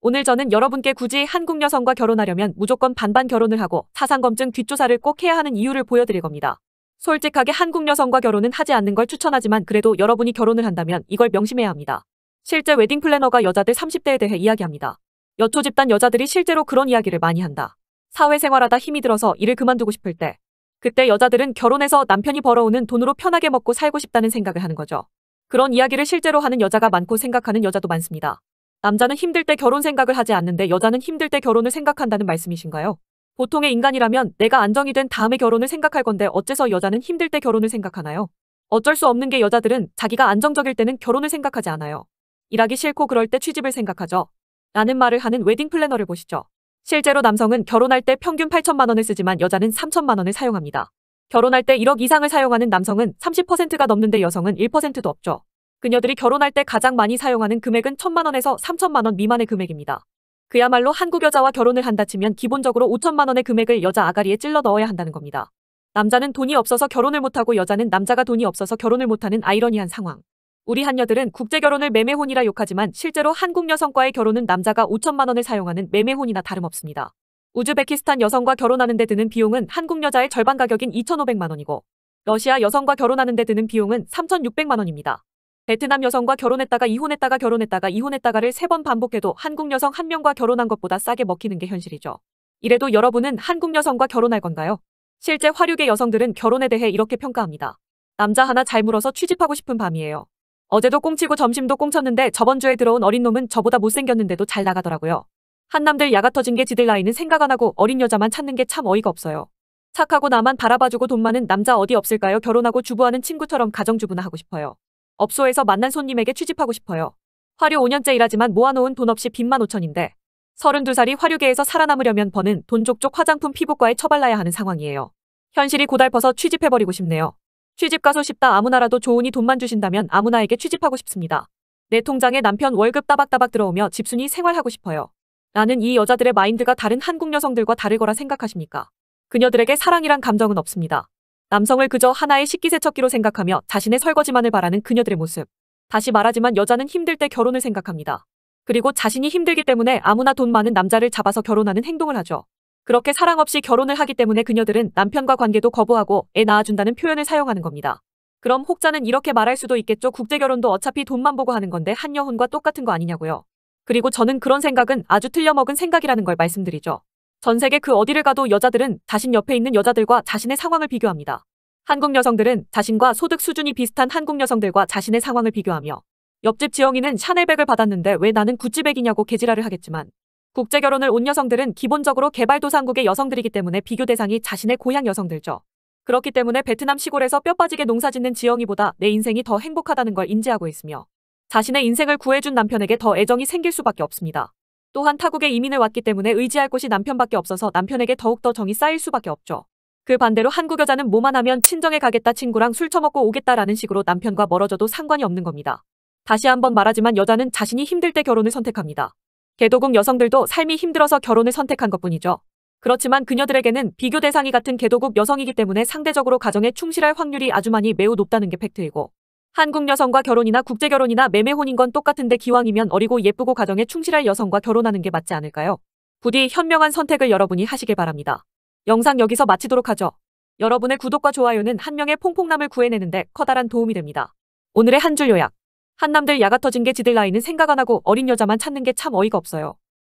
오늘 저는 여러분께 굳이 한국 여성과 결혼하려면 무조건 반반 결혼을 하고 사상검증 뒷조사를 꼭 해야 하는 이유를 보여드릴 겁니다. 솔직하게 한국 여성과 결혼은 하지 않는 걸 추천하지만 그래도 여러분이 결혼을 한다면 이걸 명심해야 합니다. 실제 웨딩 플래너가 여자들 30대에 대해 이야기합니다. 여초 집단 여자들이 실제로 그런 이야기를 많이 한다. 사회생활하다 힘이 들어서 일을 그만두고 싶을 때 그때 여자들은 결혼해서 남편이 벌어오는 돈으로 편하게 먹고 살고 싶다는 생각을 하는 거죠. 그런 이야기를 실제로 하는 여자가 많고 생각하는 여자도 많습니다. 남자는 힘들 때 결혼 생각을 하지 않는데 여자는 힘들 때 결혼을 생각한다는 말씀이신가요? 보통의 인간이라면 내가 안정이 된 다음에 결혼을 생각할 건데 어째서 여자는 힘들 때 결혼을 생각하나요? 어쩔 수 없는 게 여자들은 자기가 안정적일 때는 결혼을 생각하지 않아요. 일하기 싫고 그럴 때취집을 생각하죠. 라는 말을 하는 웨딩 플래너를 보시죠. 실제로 남성은 결혼할 때 평균 8천만 원을 쓰지만 여자는 3천만 원을 사용합니다. 결혼할 때 1억 이상을 사용하는 남성은 30%가 넘는데 여성은 1%도 없죠. 그녀들이 결혼할 때 가장 많이 사용하는 금액은 천만 원에서 삼천만 원 미만의 금액입니다. 그야말로 한국 여자와 결혼을 한다 치면 기본적으로 5천만 원의 금액을 여자 아가리에 찔러 넣어야 한다는 겁니다. 남자는 돈이 없어서 결혼을 못하고 여자는 남자가 돈이 없어서 결혼을 못하는 아이러니한 상황. 우리 한녀들은 국제결혼을 매매혼이라 욕하지만 실제로 한국 여성과의 결혼은 남자가 5천만 원을 사용하는 매매혼이나 다름없습니다. 우즈베키스탄 여성과 결혼하는데 드는 비용은 한국 여자의 절반 가격인 2,500만 원이고 러시아 여성과 결혼하는데 드는 비용은 3,600만 원입니다. 베트남 여성과 결혼했다가 이혼했다가 결혼했다가 이혼했다가를 세 번 반복해도 한국 여성 한 명과 결혼한 것보다 싸게 먹히는 게 현실이죠. 이래도 여러분은 한국 여성과 결혼할 건가요? 실제 화류계 여성들은 결혼에 대해 이렇게 평가합니다. 남자 하나 잘 물어서 취집하고 싶은 밤이에요. 어제도 꽁치고 점심도 꽁쳤는데 저번 주에 들어온 어린 놈은 저보다 못생겼는데도 잘 나가더라고요. 한남들 야가 터진 게 지들 나이는 생각 안 하고 어린 여자만 찾는 게 참 어이가 없어요. 착하고 나만 바라봐주고 돈 많은 남자 어디 없을까요? 결혼하고 주부하는 친구처럼 가정주부나 하고 싶어요. 업소에서 만난 손님에게 취집하고 싶어요. 화류 5년째 일하지만 모아놓은 돈 없이 빚만 5천인데 32살이 화류계에서 살아남으려면 버는 돈 족족 화장품 피부과에 처발라야 하는 상황이에요. 현실이 고달퍼서 취집해버리고 싶네요. 취집 가서 싶다 아무나라도 좋으니 돈만 주신다면 아무나에게 취집하고 싶습니다. 내 통장에 남편 월급 따박따박 들어오며 집순이 생활하고 싶어요. 나는 이 여자들의 마인드가 다른 한국 여성들과 다를거라 생각하십니까? 그녀들에게 사랑이란 감정은 없습니다. 남성을 그저 하나의 식기세척기로 생각하며 자신의 설거지만을 바라는 그녀들의 모습. 다시 말하지만 여자는 힘들 때 결혼을 생각합니다. 그리고 자신이 힘들기 때문에 아무나 돈 많은 남자를 잡아서 결혼하는 행동을 하죠. 그렇게 사랑 없이 결혼을 하기 때문에 그녀들은 남편과 관계도 거부하고 애 낳아준다는 표현을 사용하는 겁니다. 그럼 혹자는 이렇게 말할 수도 있겠죠. 국제결혼도 어차피 돈만 보고 하는 건데 한여혼과 똑같은 거 아니냐고요. 그리고 저는 그런 생각은 아주 틀려먹은 생각이라는 걸 말씀드리죠. 전 세계 그 어디를 가도 여자들은 자신 옆에 있는 여자들과 자신의 상황을 비교합니다. 한국 여성들은 자신과 소득 수준이 비슷한 한국 여성들과 자신의 상황을 비교하며 옆집 지영이는 샤넬백을 받았는데 왜 나는 구찌백이냐고 개지랄을 하겠지만 국제 결혼을 온 여성들은 기본적으로 개발도상국의 여성들이기 때문에 비교 대상이 자신의 고향 여성들죠. 그렇기 때문에 베트남 시골에서 뼈 빠지게 농사짓는 지영이보다 내 인생이 더 행복하다는 걸 인지하고 있으며 자신의 인생을 구해준 남편에게 더 애정이 생길 수밖에 없습니다. 또한 타국에 이민을 왔기 때문에 의지할 곳이 남편밖에 없어서 남편에게 더욱더 정이 쌓일 수밖에 없죠. 그 반대로 한국 여자는 뭐만 하면 친정에 가겠다 친구랑 술 처먹고 오겠다라는 식으로 남편과 멀어져도 상관이 없는 겁니다. 다시 한번 말하지만 여자는 자신이 힘들 때 결혼을 선택합니다. 개도국 여성들도 삶이 힘들어서 결혼을 선택한 것뿐이죠. 그렇지만 그녀들에게는 비교 대상이 같은 개도국 여성이기 때문에 상대적으로 가정에 충실할 확률이 아주 많이 매우 높다는 게 팩트이고 한국 여성과 결혼이나 국제결혼이나 매매혼인 건 똑같은데 기왕이면 어리고 예쁘고 가정에 충실할 여성과 결혼하는 게 맞지 않을까요? 부디 현명한 선택을 여러분이 하시길 바랍니다. 영상 여기서 마치도록 하죠. 여러분의 구독과 좋아요는 한 명의 퐁퐁남을 구해내는데 커다란 도움이 됩니다. 오늘의 한 줄 요약. 한남들 야가 터진 게 지들 나이는 생각 안 하고 어린 여자만 찾는 게 참 어이가 없어요.